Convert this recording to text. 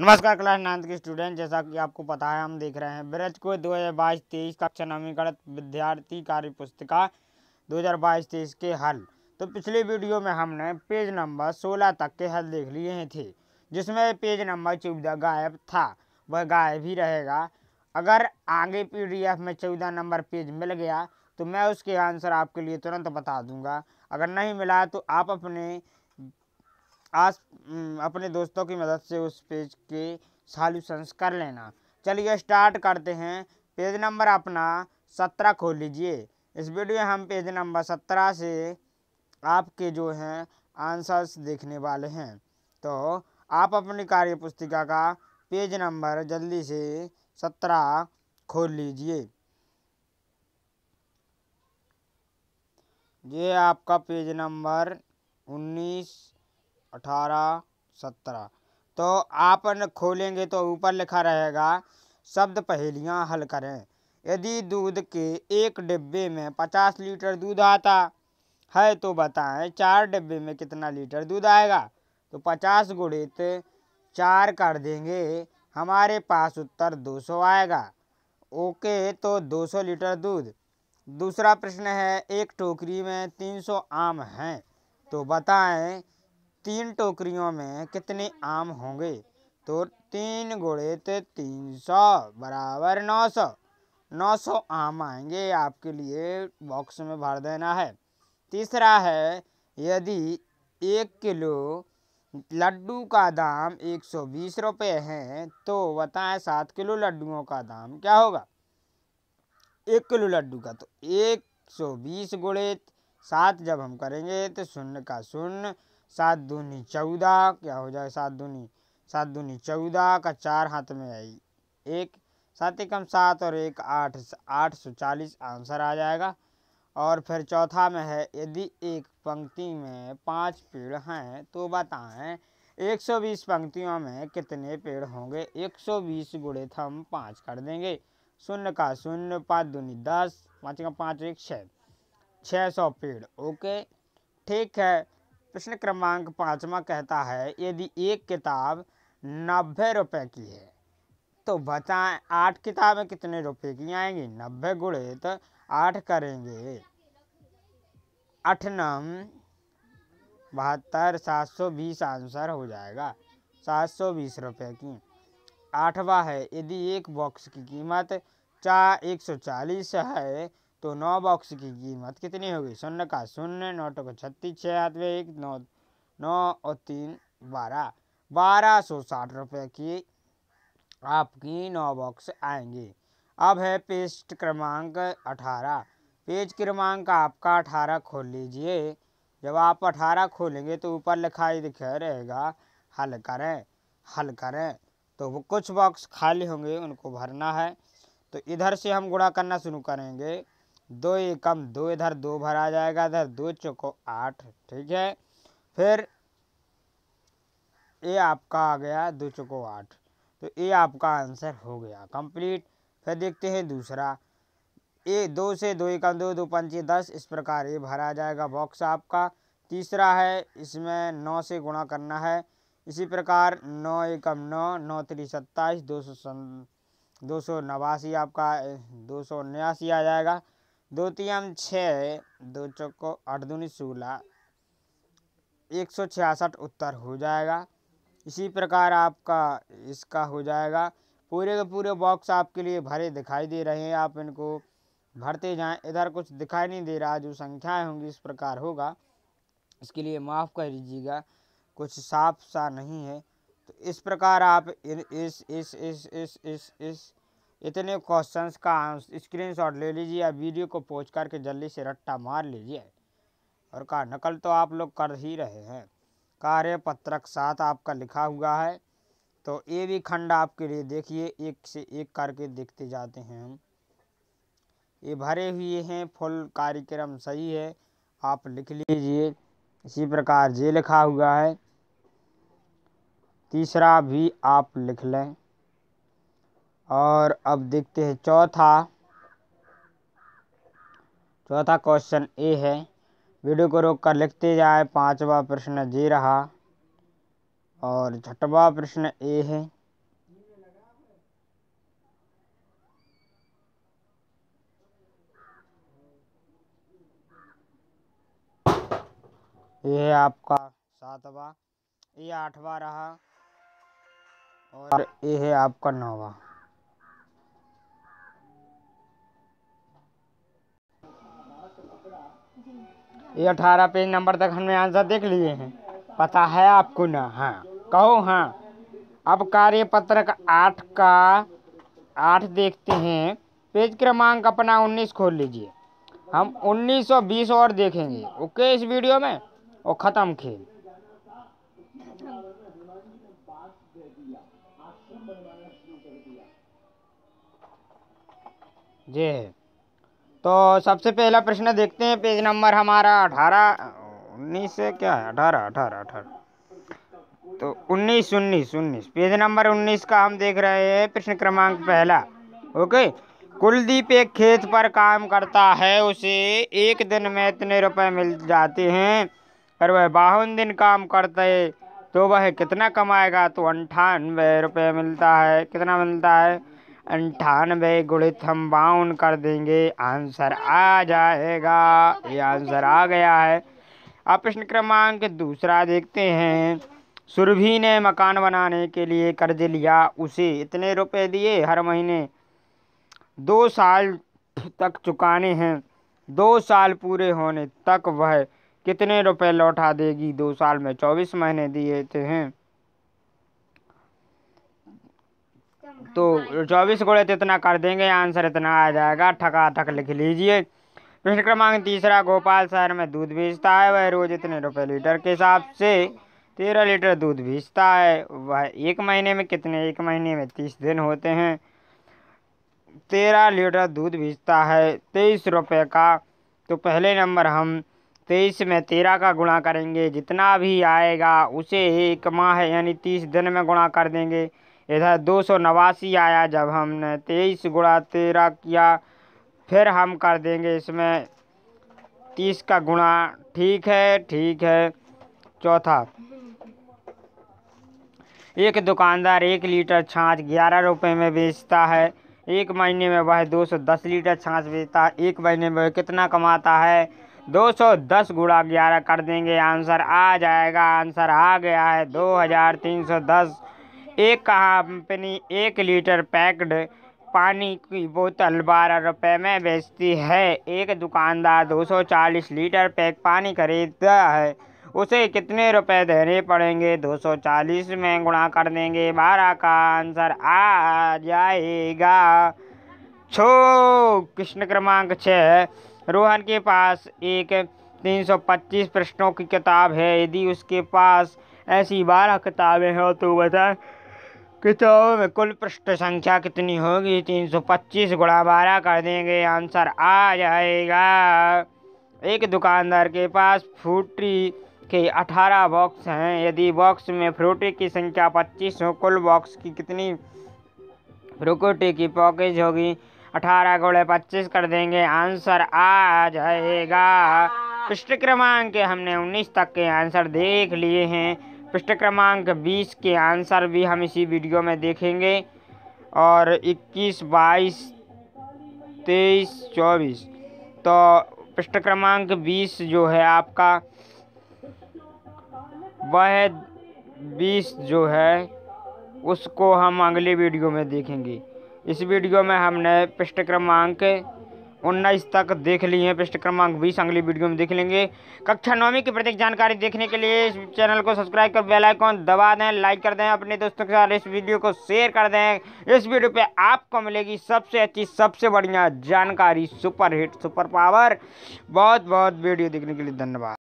नमस्कार class ninth के student जैसा कि आपको पता है हम देख रहे हैं ब्रज को दो हज़ार बाईस तेईस कक्षा नवीकरण विद्यार्थी कार्य पुस्तिका दो हज़ार बाईस तेईस के हल तो पिछले वीडियो में हमने पेज नंबर सोलह तक के हल देख लिए थे जिसमें पेज नंबर चौदह गायब था वह गायब ही रहेगा अगर आगे पीडीएफ में चौदह नंबर पेज मिल गया तो मैं उसके आंसर आपके लिए तुरंत बता दूंगा अगर नहीं मिला तो आप अपने आज हम्म, अपने दोस्तों की मदद से उस पेज के सॉल्यूशंस कर लेना चलिए स्टार्ट करते हैं पेज नंबर अपना सत्रह खोल लीजिए इस वीडियो में हम पेज नंबर सत्रह से आपके जो हैं आंसर्स देखने वाले हैं तो आप अपनी कार्य पुस्तिका का पेज नंबर जल्दी से सत्रह खोल लीजिए ये आपका पेज नंबर उन्नीस अठारह सत्रह तो आपन खोलेंगे तो ऊपर लिखा रहेगा शब्द पहेलियाँ हल करें यदि दूध के एक डिब्बे में पचास लीटर दूध आता है तो बताएं चार डिब्बे में कितना लीटर दूध आएगा तो पचास गुणित चार कर देंगे हमारे पास उत्तर दो सौ आएगा ओके तो दो सौ लीटर दूध दूसरा प्रश्न है एक टोकरी में तीन सौ आम हैं तो बताएं तीन टोकरियों में कितने आम होंगे तो तीन गुड़े तो तीन सौ बराबर नौ सौ नौ सौ आम आएंगे आपके लिए बॉक्स में भर देना है तीसरा है यदि एक किलो लड्डू का दाम एक सौ बीस रुपये है तो बताएं सात किलो लड्डुओं का दाम क्या होगा एक किलो लड्डू का तो एक सौ बीस गुड़े सात जब हम करेंगे तो शून्य का शून्य सात दूनी चौदह क्या हो जाएगा सात दूनी सात दूनी चौदह का चार हाथ में आई एक सात एकम सात और एक आठ आठ सौ चालीस आंसर आ जाएगा और फिर चौथा में है यदि एक पंक्ति में पांच पेड़ हैं तो बताएं 120 पंक्तियों में कितने पेड़ होंगे 120 सौ बीस गुड़े थम पाँच कर देंगे शून्य का शून्य पाँच दूनी दस पाँच का पाँच एक छः छः सौ पेड़ ओके ठीक है प्रश्न क्रमांक पाँचवा कहता है यदि एक किताब नब्बे रुपए की है तो बताएं आठ किताबें कितने रुपए की आएंगी नब्बे गुड़े तो आठ करेंगे अठनम बहत्तर सात सौ बीस आंसर हो जाएगा सात सौ बीस रुपये की आठवा है यदि एक बॉक्स की कीमत चार एक सौ चालीस है तो नौ बॉक्स की कीमत कितनी होगी शून्य का शून्य नौ टको छत्तीस छः हाथ में एक नौ नौ और तीन बारह बारह सौ साठ रुपये की आपकी नौ बॉक्स आएंगी अब है पेस्ट क्रमांक अठारह पेज क्रमांक आपका अठारह खोल लीजिए जब आप अठारह खोलेंगे तो ऊपर लिखा ही रहेगा हल करें हल करें तो वो कुछ बॉक्स खाली होंगे उनको भरना है तो इधर से हम गुणा करना शुरू करेंगे दो एकम दो इधर दो भर आ जाएगा इधर दो चौको आठ ठीक है फिर ए आपका आ गया दो चौको आठ तो ए आपका आंसर हो गया कंप्लीट फिर देखते हैं दूसरा ए दो से दो एकम दो दो पंचे दस इस प्रकार ए भरा जाएगा बॉक्स आपका तीसरा है इसमें नौ से गुणा करना है इसी प्रकार नौ एकम नौ नौ त्री सत्ताईस दो सौ दो सौ नवासी आपका दो सौ उन्यासी आ जाएगा दो तीन छः दो चौको आठ दूनी सोलह एक सौ छियासठ उत्तर हो जाएगा इसी प्रकार आपका इसका हो जाएगा पूरे के पूरे बॉक्स आपके लिए भरे दिखाई दे रहे हैं आप इनको भरते जाएं इधर कुछ दिखाई नहीं दे रहा जो संख्याएं होंगी इस प्रकार होगा इसके लिए माफ़ कर दीजिएगा कुछ साफ सा नहीं है तो इस प्रकार आप इस इस इस इस इस इस, इस इतने क्वेश्चंस का स्क्रीनशॉट ले लीजिए या वीडियो को पोस्ट करके जल्दी से रट्टा मार लीजिए और कहा नकल तो आप लोग कर ही रहे हैं कार्य पत्रक साथ आपका लिखा हुआ है तो ये भी खंड आपके लिए देखिए एक से एक करके देखते जाते हैं हम ये भरे हुए हैं फुल कार्यक्रम सही है आप लिख लीजिए इसी प्रकार जे लिखा हुआ है तीसरा भी आप लिख लें और अब देखते हैं चौथा चौथा क्वेश्चन ए है वीडियो को रोक कर लिखते जाए पांचवा प्रश्न जे रहा और छठवा प्रश्न ए है ये आपका सातवा ये आठवा रहा और ये है आपका नौवा ये अठारह पेज नंबर तक हमने आंसर देख लिए हैं पता है आपको ना हाँ कहो हाँ अब कार्य पत्रक आठ का आठ देखते हैं पेज क्रमांक अपना उन्नीस खोल लीजिए हम उन्नीस और बीस और देखेंगे ओके इस वीडियो में और ख़त्म खेल जी yeah. तो सबसे पहला प्रश्न देखते हैं पेज नंबर हमारा अठारह उन्नीस से क्या है अठारह अठारह अठारह तो उन्नीस उन्नीस उन्नीस पेज नंबर उन्नीस का हम देख रहे हैं प्रश्न क्रमांक पहला ओके कुलदीप एक खेत पर काम करता है उसे एक दिन में इतने रुपए मिल जाते हैं और वह बावन दिन काम करते तो वह कितना कमाएगा तो अंठानवे रुपये मिलता है कितना मिलता है अंठानवे गुणित हम बाउन कर देंगे आंसर आ जाएगा ये आंसर आ गया है अब प्रश्न क्रमांक दूसरा देखते हैं सुरभि ने मकान बनाने के लिए कर्ज लिया उसे इतने रुपए दिए हर महीने दो साल तक चुकाने हैं दो साल पूरे होने तक वह कितने रुपए लौटा देगी दो साल में चौबीस महीने दिए थे हैं तो चौबीस गुड़े तो इतना कर देंगे आंसर इतना आ जाएगा ठका ठक लिख लीजिए प्रश्न क्रमांक तीसरा गोपाल शहर में दूध बेचता है वह रोज इतने रुपए लीटर के हिसाब से तेरह लीटर दूध बेचता है वह एक महीने में कितने एक महीने में तीस दिन होते हैं तेरह लीटर दूध बेचता है तेईस रुपये का तो पहले नंबर हम तेईस में तेरह का गुणा करेंगे जितना भी आएगा उसे एक माह यानी तीस दिन में गुणा कर देंगे इधर दो सौ नवासी आया जब हमने तेईस गुणा तेरह किया फिर हम कर देंगे इसमें तीस का गुणा ठीक है ठीक है चौथा एक दुकानदार एक लीटर छाछ ग्यारह रुपये में बेचता है एक महीने में वह दो सौ दस लीटर छाछ बेचता है एक महीने में वह कितना कमाता है दो सौ दस गुणा ग्यारह कर देंगे आंसर आ जाएगा आंसर आ गया है दो हजार तीन सौ दस एक कंपनी एक लीटर पैक्ड पानी की बोतल बारह रुपए में बेचती है एक दुकानदार 240 लीटर पैक पानी खरीदता है उसे कितने रुपए देने पड़ेंगे 240 में गुणा कर देंगे बारह का आंसर आ जाएगा छो कृष्ण क्रमांक छः रोहन के पास एक 325 प्रश्नों की किताब है यदि उसके पास ऐसी बारह किताबें हों तो बताएं किताब तो में कुल पृष्ठ संख्या कितनी होगी 325 गुणा बारह कर देंगे आंसर आ जाएगा एक दुकानदार के पास फ्रूटी के 18 बॉक्स हैं यदि बॉक्स में फ्रूटी की संख्या 25 हो कुल बॉक्स की कितनी फ्रूटी की पॉकेज होगी 18 गुणे पच्चीस कर देंगे आंसर आ जाएगा पृष्ठ क्रमांक के हमने 19 तक के आंसर देख लिए हैं पृष्ठ क्रमांक 20 के आंसर भी हम इसी वीडियो में देखेंगे और 21, 22, 23, 24 तो पृष्ठ क्रमांक 20 जो है आपका वह 20 जो है उसको हम अगले वीडियो में देखेंगे इस वीडियो में हमने पृष्ठ क्रमांक उन्नीस तक देख ली है पृष्ठ क्रमांक बीस अगली वीडियो में देख लेंगे कक्षा नौवीं की प्रत्येक जानकारी देखने के लिए इस चैनल को सब्सक्राइब कर बेल आइकॉन दबा दें लाइक कर दें अपने दोस्तों के साथ इस वीडियो को शेयर कर दें इस वीडियो पे आपको मिलेगी सबसे अच्छी सबसे बढ़िया जानकारी सुपर हिट सुपर पावर बहुत बहुत वीडियो देखने के लिए धन्यवाद